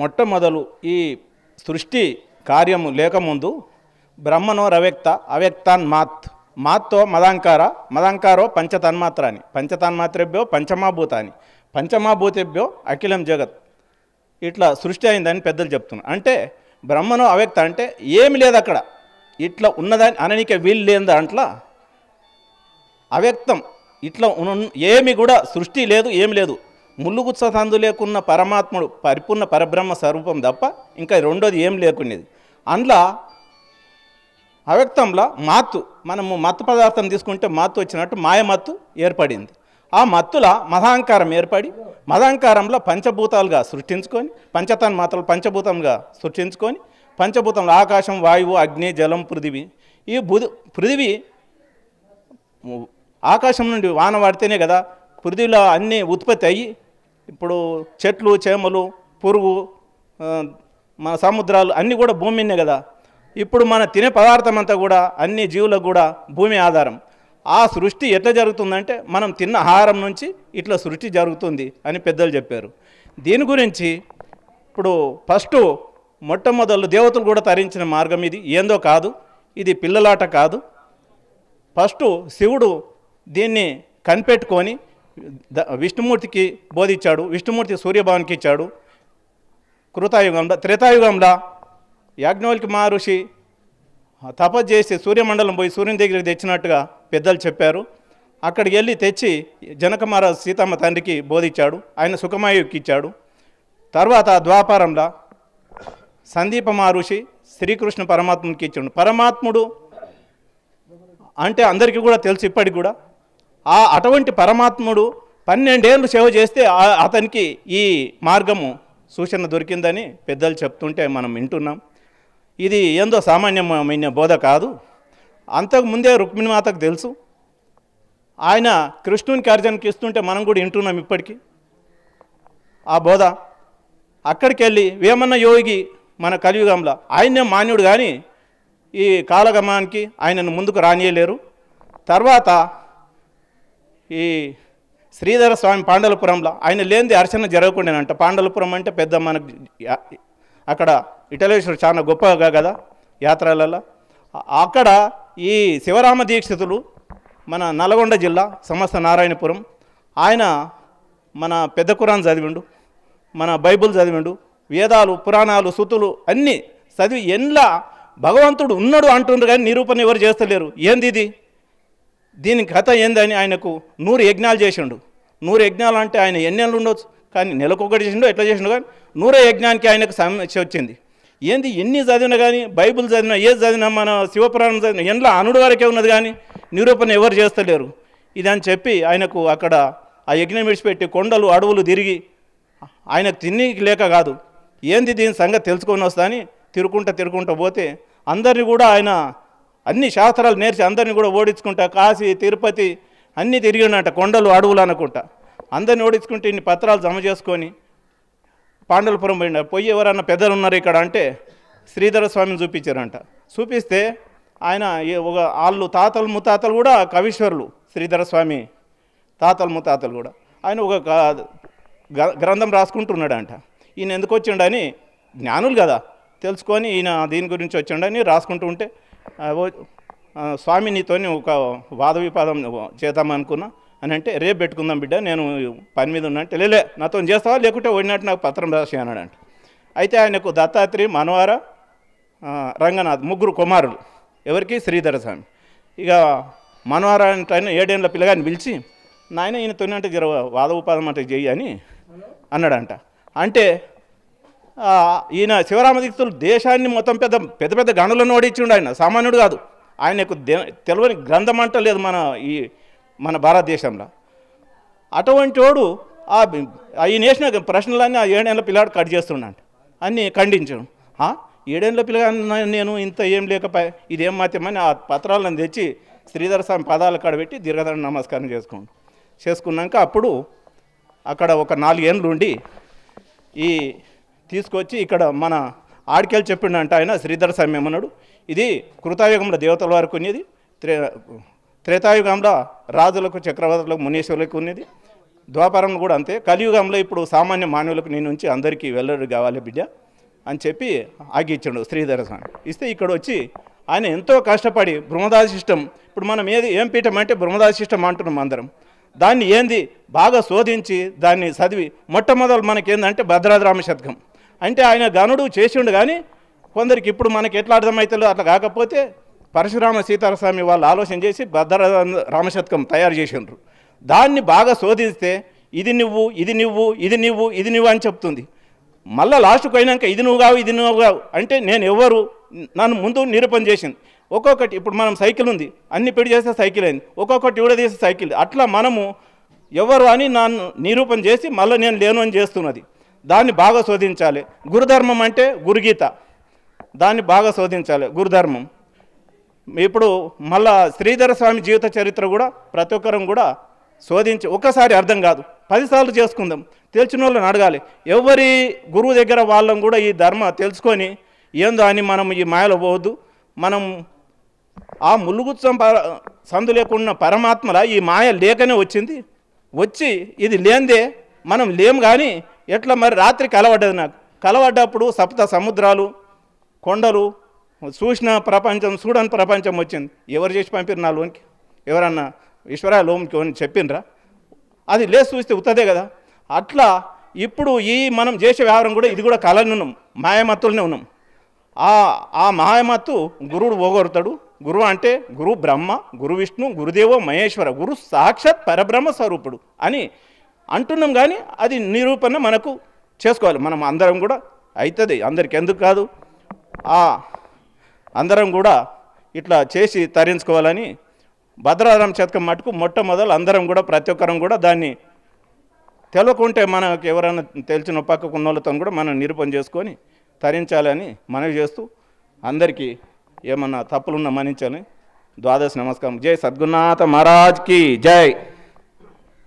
మొట్టమొదలు ఈ సృష్టి కార్యము లేకముందు బ్రహ్మనో రవ్యక్త అవ్యక్తాన్ మాత్ మాత్తో మదాంకార మదాంకారో పంచతన్మాత్రాని పంచతన్మాత్రేభ్యో పంచమాభూతాని పంచమాభూతేభ్యో అఖిలం జగత్ ఇట్లా సృష్టి అయిందని పెద్దలు చెప్తున్నారు అంటే బ్రహ్మను అవ్యక్త అంటే ఏమి లేదు అక్కడ ఇట్లా ఉన్నదాని అననిక వీలు లేని దాంట్లో అవ్యక్తం ఇట్లా ఏమి కూడా సృష్టి లేదు ఏమి లేదు ముల్లుగుచ్చ తందు లేకున్న పరమాత్ముడు పరిపూర్ణ పరబ్రహ్మ స్వరూపం తప్ప ఇంకా రెండోది ఏం లేకునేది అందులో అవ్యక్తంలో మత్తు మనము మత్తు పదార్థం తీసుకుంటే మత్తు వచ్చినట్టు మాయ మత్తు ఏర్పడింది ఆ మత్తుల మదాంకారం ఏర్పడి మదాంకారంలో పంచభూతాలుగా సృష్టించుకొని పంచతన్ మాత్రలు పంచభూతంగా సృష్టించుకొని పంచభూతంలో ఆకాశం వాయువు అగ్ని జలం పృథివీ ఈ బుధ పృథివీ ఆకాశం నుండి వాన పడితేనే కదా పృథివీలో అన్నీ ఉత్పత్తి అయ్యి ఇప్పుడు చెట్లు చేమలు పురుగు మన సముద్రాలు అన్నీ కూడా భూమినే కదా ఇప్పుడు మన తినే పదార్థం అంతా కూడా అన్ని జీవులకు కూడా భూమి ఆధారం ఆ సృష్టి ఎట్లా జరుగుతుందంటే మనం తిన్న ఆహారం నుంచి ఇట్లా సృష్టి జరుగుతుంది అని పెద్దలు చెప్పారు దీని గురించి ఇప్పుడు ఫస్ట్ మొట్టమొదలు దేవతలు కూడా తరించిన మార్గం ఇది ఏందో కాదు ఇది పిల్లలాట కాదు ఫస్ట్ శివుడు దీన్ని కనిపెట్టుకొని విష్ణుమూర్తికి బోధించాడు విష్ణుమూర్తి సూర్యభవన్కి ఇచ్చాడు కృతాయుగంలో త్రేతాయుగంలో యాజ్ఞవల్కి మహర్షి తపస్సు చేసి సూర్యమండలం పోయి సూర్యుని దగ్గరికి తెచ్చినట్టుగా పెద్దలు చెప్పారు అక్కడికి వెళ్ళి తెచ్చి జనక మహారాజు సీతమ్మ తండ్రికి బోధించాడు ఆయన సుఖమాయుకి ఇచ్చాడు తర్వాత ద్వాపారంలో సందీప మహర్షి శ్రీకృష్ణ పరమాత్మునికి ఇచ్చాడు పరమాత్ముడు అంటే అందరికీ కూడా తెలుసు ఇప్పటికి కూడా ఆ అటువంటి పరమాత్ముడు పన్నెండేళ్ళు సేవ చేస్తే అతనికి ఈ మార్గము సూచన దొరికిందని పెద్దలు చెప్తుంటే మనం వింటున్నాం ఇది ఏందో సామాన్యమైన బోధ కాదు అంతకుముందే రుక్మిణిమాతకు తెలుసు ఆయన కృష్ణునికి అర్జునకి ఇస్తుంటే మనం కూడా వింటున్నాం ఇప్పటికీ ఆ బోధ అక్కడికి వెళ్ళి వేమన్న యోగి మన కలియుగంలో ఆయనే మాన్యుడు కానీ ఈ కాలగమానికి ఆయనను ముందుకు రానియలేరు తర్వాత ఈ శ్రీధర స్వామి పాండలపురంలో ఆయన లేనిది అర్చన జరగకుండానంట పాండలపురం అంటే పెద్ద మనకు అక్కడ ఇటలేశ్వరు చాలా గొప్పగా కదా యాత్రలలో అక్కడ ఈ శివరామ దీక్షితులు మన నల్గొండ జిల్లా సమస్త నారాయణపురం ఆయన మన పెద్ద కురాన్ చదివిండు మన బైబుల్ చదివిండు వేదాలు పురాణాలు సుతులు అన్నీ చదివి ఎన్లా భగవంతుడు ఉన్నాడు అంటుండ్రు కానీ నిరూపణ ఎవరు చేస్తలేరు ఏంది ఇది దీని కథ ఏందని ఆయనకు నూరు యజ్ఞాలు చేసిండు నూరు యజ్ఞాలు అంటే ఆయన ఎన్నేళ్ళు ఉండొచ్చు కానీ నెలకొకటి చేసిండో ఎట్లా చేసిండు కానీ నూరే యజ్ఞానికి ఆయనకు సమస్య వచ్చింది ఏంది ఎన్ని చదివినా కానీ బైబుల్ చదివినా ఏది చదివినా మన శివపురాణం చదివినా ఎండ్ల అనుడు వరకే ఉన్నది కానీ నిరూపణ ఎవరు చేస్తలేరు ఇది అని చెప్పి ఆయనకు అక్కడ ఆ యజ్ఞం విడిచిపెట్టి కొండలు అడవులు తిరిగి ఆయనకు తిని లేక కాదు ఏంది దీని సంగతి తెలుసుకొని వస్తా అని తిరుకుంటా తిరుకుంటా పోతే అందరినీ కూడా ఆయన అన్ని శాస్త్రాలు నేర్చి అందరిని కూడా ఓడించుకుంటా కాశీ తిరుపతి అన్నీ తిరిగినట కొండలు అడవులు అనుకుంటా అందరిని ఓడించుకుంటే ఇన్ని పత్రాలు జమ చేసుకొని పాండలపురం పోయిన పోయి ఎవరన్నా పెద్దలు ఉన్నారు ఇక్కడ అంటే శ్రీధర స్వామిని చూపించారంట చూపిస్తే ఆయన ఒక వాళ్ళు తాతలు ముతాతలు కూడా కవీశ్వరులు శ్రీధర స్వామి తాతలు ముతాతలు కూడా ఆయన ఒక గ్రంథం రాసుకుంటున్నాడంట ఈయన ఎందుకు వచ్చిండని జ్ఞానులు కదా తెలుసుకొని ఈయన దీని గురించి వచ్చిండని రాసుకుంటూ ఉంటే స్వామి నీతో ఒక వాద విపాదం చేద్దామనుకున్నా అని అంటే రేపు పెట్టుకుందాం బిడ్డ నేను పని మీద ఉన్నా అంటే లేలే నాతో చేస్తావా లేకుంటే ఓడినట్టు నాకు పత్రం రాసి అన్నాడంట అయితే ఆయనకు దత్తాత్రి మనవర రంగనాథ్ ముగ్గురు కుమారులు ఎవరికి శ్రీధర స్వామి ఇక మనవార అంటే ఏడేళ్ళ పిల్లగాని పిలిచి నాయన ఈయనతోనే అంటే జర వాద ఉపాధం అంటే చెయ్యి అని అన్నాడంట అంటే ఈయన శివరామదీక్షలు దేశాన్ని మొత్తం పెద్ద పెద్ద పెద్ద గణులను ఓడించిండు ఆయన సామాన్యుడు కాదు ఆయనకు తెలియని గ్రంథం అంట లేదు మన ఈ మన భారతదేశంలో అటువంటి వాడు ఈ నేషన్ ప్రశ్నలన్నీ ఆ ఏడేళ్ళ పిల్లాడు కట్ చేస్తున్నాడు అన్ని ఖండించాను ఏడేళ్ళ పిల్లగా నేను ఇంత ఏం లేకపోయా ఇదేం మాత్యమని ఆ పత్రాలను తెచ్చి శ్రీధర స్వామి పాదాలు కడబెట్టి దీర్ఘదండ నమస్కారం చేసుకోండి చేసుకున్నాక అప్పుడు అక్కడ ఒక నాలుగేళ్ళు ఉండి ఈ తీసుకొచ్చి ఇక్కడ మన ఆడికెళ్ళి చెప్పిండంట ఆయన శ్రీధర స్వామి ఏమన్నాడు ఇది కృతాయుగంలో దేవతల వరకు ఉన్నది త్రే త్రేతాయుగంలో రాజులకు చక్రవర్తులకు మునీశ్వరులకు ఉన్నది ద్వాపరంలో కూడా అంతే కలియుగంలో ఇప్పుడు సామాన్య మానవులకు నేను ఉంచి అందరికీ వెల్లడి కావాలి బిడ్డ అని చెప్పి ఆగిచ్చాడు శ్రీధర స్వామి ఇస్తే ఇక్కడ వచ్చి ఆయన ఎంతో కష్టపడి బ్రహ్మదాశిష్టం ఇప్పుడు మనం ఏది ఏం పీఠం అంటే బ్రహ్మదాశిష్టం అంటున్నాం అందరం దాన్ని ఏంది బాగా శోధించి దాన్ని చదివి మొట్టమొదలు మనకేందంటే భద్రాద్రామ శతకం అంటే ఆయన గనుడు చేసిండు కానీ కొందరికి ఇప్పుడు మనకి ఎట్లా అర్థమవుతుందో అట్లా కాకపోతే పరశురామ సీతారామస్వామి వాళ్ళు ఆలోచన చేసి భద్ర రామశతకం తయారు చేసిండ్రు దాన్ని బాగా శోధిస్తే ఇది నువ్వు ఇది నువ్వు ఇది నువ్వు ఇది నువ్వు అని చెప్తుంది మళ్ళా లాస్ట్కు అయినాక ఇది నువ్వు కావు ఇది నువ్వు కావు అంటే నేను ఎవరు నన్ను ముందు నిరూపణ చేసింది ఒక్కొక్కటి ఇప్పుడు మనం సైకిల్ ఉంది అన్ని పెడి చేస్తే సైకిల్ అయింది ఒక్కొక్కటి విడదీసే సైకిల్ అట్లా మనము ఎవరు అని నన్ను నిరూపణ చేసి మళ్ళీ నేను లేను అని చేస్తున్నది దాన్ని బాగా శోధించాలి గురుధర్మం అంటే గురుగీత దాన్ని బాగా శోధించాలి గురుధర్మం ఇప్పుడు మళ్ళా శ్రీధర స్వామి జీవిత చరిత్ర కూడా ప్రతి ఒక్కరం కూడా శోధించి ఒక్కసారి అర్థం కాదు పదిసార్లు చేసుకుందాం తెలిసిన వాళ్ళని అడగాలి ఎవరి గురువు దగ్గర వాళ్ళం కూడా ఈ ధర్మ తెలుసుకొని ఏందో అని మనం ఈ మాయలో పోవద్దు మనం ఆ ముల్లుగుత్సం సందు లేకుండా పరమాత్మల ఈ మాయ లేకనే వచ్చింది వచ్చి ఇది లేందే మనం లేం కానీ ఎట్లా మరి రాత్రి కలవడ్డది నాకు కలవడ్డప్పుడు సప్త సముద్రాలు కొండలు చూసిన ప్రపంచం చూడని ప్రపంచం వచ్చింది ఎవరు చేసి పంపిరు నా లోన్కి ఎవరన్నా ఈశ్వరా లోన్కి అని చెప్పినరా అది లేదు చూస్తే ఉత్తదే కదా అట్లా ఇప్పుడు ఈ మనం చేసే వ్యవహారం కూడా ఇది కూడా కలని ఉన్నాం మాయమత్తులనే ఉన్నాం ఆ ఆ మాయమత్తు గురువుడు పోగొడతాడు గురువు అంటే గురు బ్రహ్మ గురు విష్ణు గురుదేవో మహేశ్వర గురు సాక్షాత్ పరబ్రహ్మ స్వరూపుడు అని అంటున్నాం కానీ అది నిరూపణ మనకు చేసుకోవాలి మనం అందరం కూడా అవుతుంది అందరికి ఎందుకు కాదు అందరం కూడా ఇట్లా చేసి తరించుకోవాలని భద్రారం చేతకం మటుకు మొట్టమొదలు అందరం కూడా ప్రతి ఒక్కరం కూడా దాన్ని తెలవకుంటే మనకు ఎవరైనా తెలిసిన పక్క కొన్నోళ్ళతో కూడా మనం నిరూపణ చేసుకొని తరించాలని మనవి చేస్తూ అందరికీ ఏమన్నా తప్పులున్నా మన్నించాలని ద్వాదశ నమస్కారం జై సద్గునాథ మహారాజ్కి జై